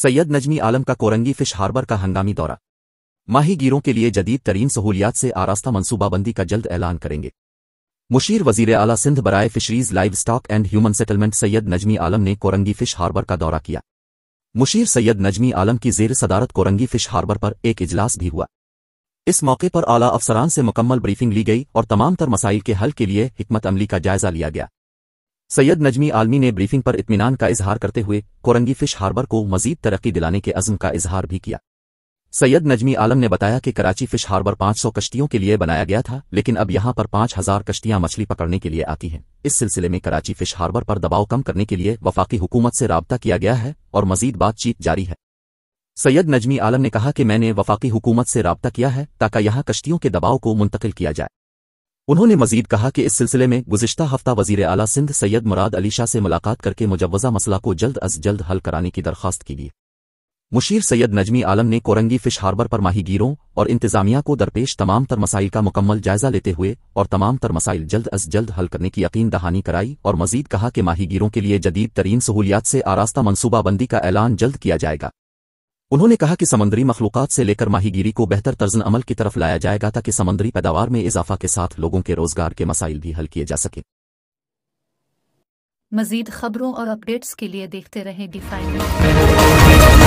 सैयद नजमी आलम का Korangi fish harbour का हंगामी दौरा माही गिरों के लिए जदीद तरीन सहूलियात से आरास्ता मनसूबाबंदी का जल्द ऐलान करेंगे मुशीर वजीर आला सिंध बराए fisheries livestock and human settlement Syed Najmi Alam ने कोरंगी फिश हार्बर का दौरा किया मुशीर सैयद नजमी आलम की जेर सदारत कोरंगी फिश हार्बर पर एक इजलास भी हुआ इस मौके पर आला अफसरान से मुकम्मल ब्रीफिंग ली गई और तमाम तर मसाइल के हल के लिए हमत अमली का जायजा लिया गया सैयद नजमी आलमी ने ब्रीफिंग पर इतमान का इजहार करते हुए कोरंगी फिश हार्बर को मजीद तरक्की दिलाने के अजम का इजहार भी किया सैयद नजमी आलम ने बताया कि कराची फिश हार्बर 500 कश्तियों के लिए बनाया गया था लेकिन अब यहां पर 5000 कश्तियां मछली पकड़ने के लिए आती हैं इस सिलसिले में कराची फिश हार्बर पर दबाव कम करने के लिए वफाकी हुकूमत से रबता किया गया है और मजीद बातचीत जारी है सैयद नजमी आलम ने कहा कि मैंने वफाकी हुकूमत से रबता किया है ताकि यहां कश्तियों के दबाव को मुंतकिल किया जाए उन्होंने मजीद कहा कि इस सिलसिले में गुजशत हफ्ता वजीर अला सिंध सैयद मुराद अली शाह से मुलाकात करके मुजवजा मसला को जल्द अज जल्द हल कराने की दरख्वास्त की गई मुशीर सैयद नजमी आलम ने कोरंगी फिश हार्बर पर माहीगीरों और इंतजामिया को दरपेश तमाम तर मसाइल का मुकम्मल जायजा लेते हुए और तमाम तर मसाइल जल्द अज जल्द हल करने की यकीन दहानी कराई और मजीद कहा कि माहीगीरों के लिए जदीद तरीन सहूलियात से आरास्ता मनसूबाबंदी का ऐलान जल्द किया जाएगा उन्होंने कहा कि समंदरी मखलूकत से लेकर माहीगीरी को बेहतर तर्जन अमल की तरफ लाया जाएगा ताकि समंदरी पैदावार में इजाफा के साथ लोगों के रोजगार के मसाइल भी हल किए जा सकें मजीद खबरों और अपडेट्स के लिए देखते रहें डिफाइन